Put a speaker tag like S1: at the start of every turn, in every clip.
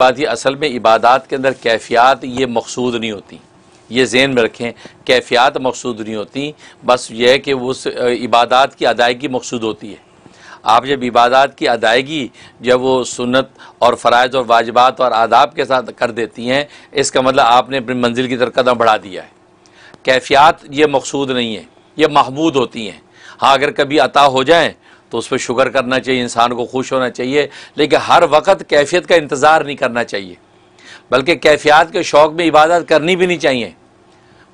S1: बात ये असल में इबादत के अंदर कैफियात ये मकसूद नहीं होती ये जेन में रखें कैफियात मकसूद नहीं होती बस यह है कि उस इबादत की अदायगी मकसूद होती है आप जब इबादत की अदायगी जब वो सुन्नत और फ़रज़ और वाजबात और आदाब के साथ कर देती हैं इसका मतलब आपने अपनी मंजिल की तरफ कदम बढ़ा दिया है कैफियात ये मकसूद नहीं है ये महमूद होती हैं हाँ अगर कभी अता हो जाएँ तो उस पर शुगर करना चाहिए इंसान को खुश होना चाहिए लेकिन हर वक्त कैफियत का इंतज़ार नहीं करना चाहिए बल्कि कैफियात के शौक़ में इबादत करनी भी नहीं चाहिए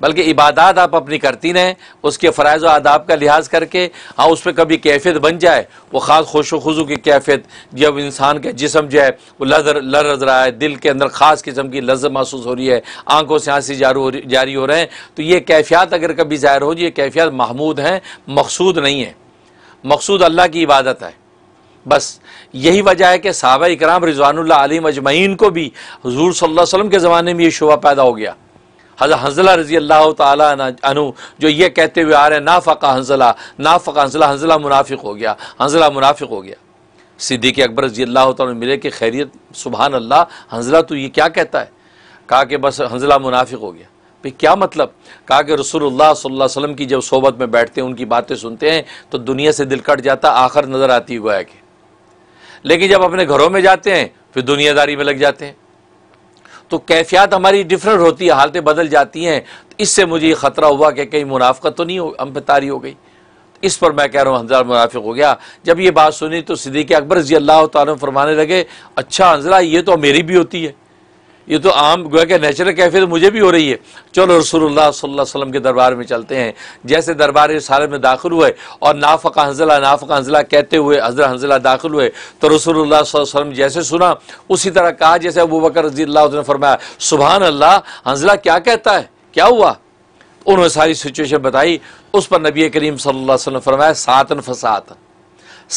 S1: बल्कि इबादत आप अपनी करती रहें उसके फ़रज़ व आदाब का लिहाज करके हाँ उस पर कभी कैफियत बन जाए वो ख़ास खुश वज़ू की कैफियत जब इंसान का जिसम जो है वो लदर लरज रहा है दिल के अंदर ख़ास किस्म की लज्जत महसूस हो रही है आंखों से जारू जारी हो रहे हैं तो ये कैफियात अगर कभी ज़ाहिर हो ये कैफियात महमूद हैं मकसूद नहीं है मकसूद अल्लाह की इबादत है बस यही वजह है कि सहाबा इकराम रिजवानुल्लाह अली अजमैन को भी हजूर सल्ला अलैहि के ज़माने में ये शुबा पैदा हो गया हज़र हंजला रजी अल्लाह तु जो ये कहते हुए आ रहे हैं ना फ़का हंजला ना फ़का हंजला हंजला मुनाफिक हो गया हंजला मुनाफिक हो गया सिद्दीक अकबर रजी अल्लाह तिले कि खैरियत सुबहान अल्लाह हंजला तो ये क्या कहता है कहा कि बस हंजला मुनाफिक हो गया पे क्या मतलब कहा कि रसूलुल्लाह सल्लल्लाहु अलैहि वसल्लम की जब सोबत में बैठते हैं उनकी बातें सुनते हैं तो दुनिया से दिल कट जाता आखिर नज़र आती गोया कि लेकिन जब अपने घरों में जाते हैं फिर दुनियादारी में लग जाते हैं तो कैफियात हमारी डिफरेंट होती है हालतें बदल जाती हैं तो इससे मुझे ये ख़तरा हुआ कि कहीं मुनाफ़त तो नहीं हो हम हो गई इस पर मैं कह रहा हूँ हंजरा मुनाफिक हो गया जब ये बात सुनी तो सिद्दीक अकबर रजी अल्लाह तरमाने फरमाने लगे अच्छा हंजरा ये तो मेरी भी होती है ये तो आम गोया के नेचुरल कैफियत तो मुझे भी हो रही है चलो रसोल्ला सल्लल्लाहु वसल्लम के दरबार में चलते हैं जैसे दरबार सारे में दाखिल हुए और नाफका हंजला नाफका हंजला कहते हुए हजरा हंजला दाखिल हुए तो रसोल्ला वसलम जैसे सुना उसी तरह कहा जैसे अबू बकर रजी अल्लाह ने फरमाया सुबह अल्लाह हंजला क्या कहता है क्या हुआ उन्होंने सारी सिचुएशन बताई उस पर नबी करीम सल्ला वसलम फरमाया सातन फसातन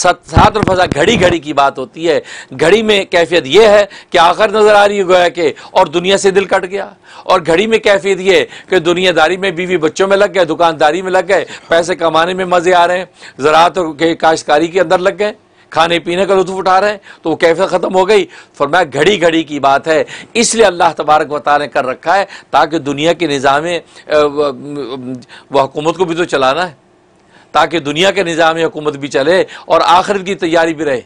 S1: सात फजा घड़ी घड़ी की बात होती है घड़ी में कैफियत यह है कि आखिर नज़र आ रही है गोया के और दुनिया से दिल कट गया और घड़ी में कैफियत यह कि दुनियादारी में बीवी बच्चों में लग गए दुकानदारी में लग गए पैसे कमाने में मज़े आ रहे हैं ज़रात तो के काश्तकारी के अंदर लग गए खाने पीने का लुत्फ उठा रहे हैं तो वो कैफियत ख़त्म हो गई फरमाया घड़ी घड़ी की बात है इसलिए अल्लाह तबारक वाल ने कर रखा है ताकि दुनिया के निज़ाम वह हुकूमत को भी तो चलाना है ताकि दुनिया के निज़ाम हुकूमत भी चले और आखिर की तैयारी भी रहे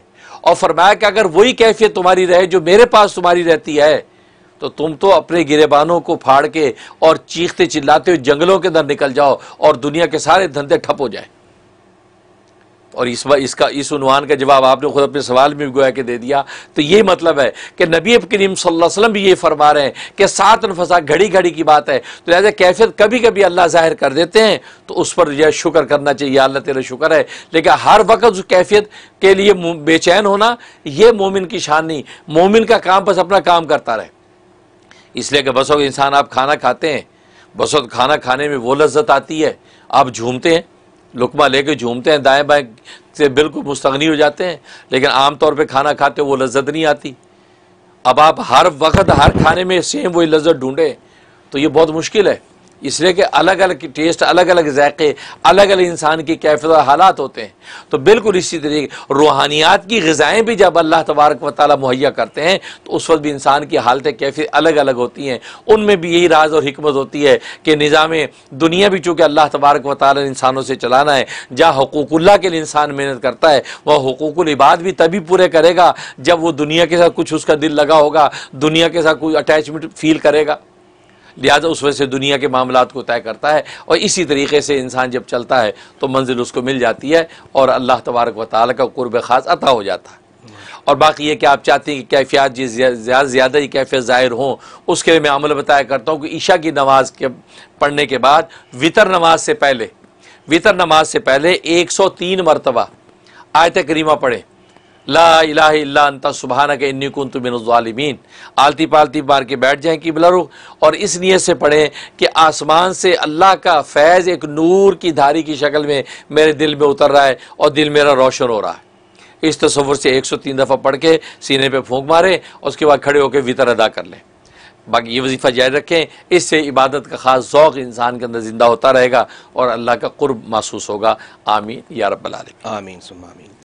S1: और फरमाया कि अगर वही कैफियत तुम्हारी रहे जो मेरे पास तुम्हारी रहती है तो तुम तो अपने गिरेबानों को फाड़ के और चीखते चिल्लाते हुए जंगलों के अंदर निकल जाओ और दुनिया के सारे धंधे ठप हो जाए और इस इसका इस उनवान का जवाब आपने खुद अपने सवाल में गोया के दे दिया तो ये मतलब है कि नबी करीम वसल्लम भी ये फरमा रहे हैं कि सात नफसा घड़ी घड़ी की बात है तो लिहाजा कैफियत कभी कभी अल्लाह ज़ाहिर कर देते हैं तो उस पर यह शुक्र करना चाहिए अल्लाह तेरा शुक्र है लेकिन हर वक्त उस कैफियत के लिए बेचैन होना यह मोमिन की शान नहीं मोमिन का काम बस अपना काम करता रहे इसलिए कि बसों इंसान आप खाना खाते हैं बसों खाना खाने में वो लज्जत आती है आप झूमते हैं लुकमा लेके झूमते हैं दाएं बाएं से बिल्कुल मुस्तगनी हो जाते हैं लेकिन आम तौर पे खाना खाते वो लज्जत नहीं आती अब आप हर वक्त हर खाने में सेम वही लज्जत ढूंढें तो ये बहुत मुश्किल है इसलिए कि अलग अलग टेस्ट अलग अलग जायक़े अलग अलग इंसान की कैफियत और हालात होते हैं तो बिल्कुल इसी तरीके रूहानियात की गज़ाएँ भी जब अल्लाह तबारक व ताली मुहैया करते हैं तो उस वक्त भी इंसान की हालत कैफियत अलग अलग होती हैं उनमें भी यही राज और हमत होती है कि निज़ाम दुनिया भी चूँकि अल्लाह तबारक व ताली ने इंसानों से चलाना है जहाँ हकूकुल्ला के लिए इंसान मेहनत करता है वह हकूकुल इबाद भी तभी पूरे करेगा जब वो दुनिया के साथ कुछ उसका दिल लगा होगा दुनिया के साथ कोई अटैचमेंट फील करेगा लिहाजा उस वजह से दुनिया के मामला को तय करता है और इसी तरीके से इंसान जब चलता है तो मंजिल उसको मिल जाती है और अल्लाह तबारक व ताल का कुर्ब ख़ास अता हो जाता है और बाकी ये कि आप चाहते हैं कि कैफियात जी ज़्यादा ज़्यादा ही कैफियत ज़ाहिर हों उसके लिए मैं अमल बताया करता हूँ कि ईशा की नमाज के पढ़ने के बाद वितर नमाज से पहले वितर नमाज से पहले एक सौ तीन मरतबा आयत करीमा पढ़ें ला इला अंता सुबहाना के इन्नी कुंत तुम आलती पालती बार के बैठ जाएँ कि रुख और इस नीयत से पढ़ें कि आसमान से अल्लाह का फैज़ एक नूर की धारी की शक्ल में मेरे दिल में उतर रहा है और दिल मेरा रोशन हो रहा है इस तस्वुर से एक सौ तीन दफ़ा पढ़ के सीने पर फूंक मारें उसके बाद खड़े होकर वितर अदा कर लें बाकी ये वजीफ़ा जारी रखें इससे इबादत का ख़ास ओक़ इंसान के अंदर ज़िंदा होता रहेगा और अल्लाह का कुर्ब महसूस होगा आमीन या रबालमीन आमीन सुम आमीन